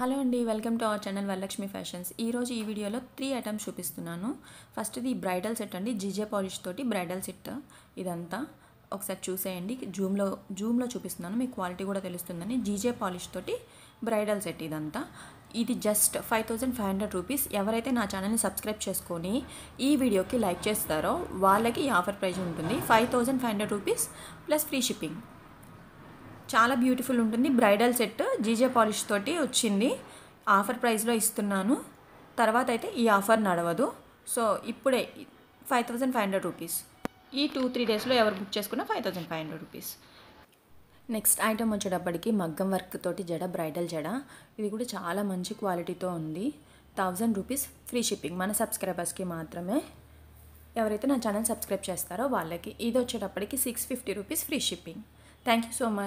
hello అండి welcome to our channel Varalakshmi Fashions ఈరోజు ఈ వీడియోలో త్రీ ఐటమ్స్ చూపిస్తున్నాను ఫస్ట్ది బ్రైడల్ సెట్ అండి జీజే పాలిష్ తోటి బ్రైడల్ సెట్ ఇదంతా ఒకసారి చూసేయండి జూమ్లో జూమ్లో చూపిస్తున్నాను మీకు క్వాలిటీ కూడా తెలుస్తుందని జీజే పాలిష్ తోటి బ్రైడల్ సెట్ ఇదంతా ఇది just five thousand five hundred rupees ఎవరైతే నా ఛానల్ని సబ్స్క్రైబ్ చేసుకొని ఈ వీడియోకి లైక్ చేస్తారో వాళ్ళకి ఈ ఆఫర్ ప్రైజ్ ఉంటుంది five thousand five hundred rupees plus free shipping చాలా బ్యూటిఫుల్ ఉంటుంది బ్రైడల్ సెట్ జీజే పాలిష్ తోటి వచ్చింది ఆఫర్ ప్రైస్లో ఇస్తున్నాను తర్వాత అయితే ఈ ఆఫర్ నడవదు సో ఇప్పుడే five thousand five hundred rupees ఈ టూ త్రీ డేస్లో ఎవరు బుక్ చేసుకున్నా five thousand five hundred rupees next item వచ్చేటప్పటికి మగ్గం వర్క్ తోటి జడ బ్రైడల్ జడ ఇది కూడా చాలా మంచి క్వాలిటీతో ఉంది థౌజండ్ రూపీస్ ఫ్రీ షిప్పింగ్ మన సబ్స్క్రైబర్స్కి మాత్రమే ఎవరైతే నా ఛానల్ సబ్స్క్రైబ్ చేస్తారో వాళ్ళకి ఇది వచ్చేటప్పటికి six fifty rupees free shipping thank you so much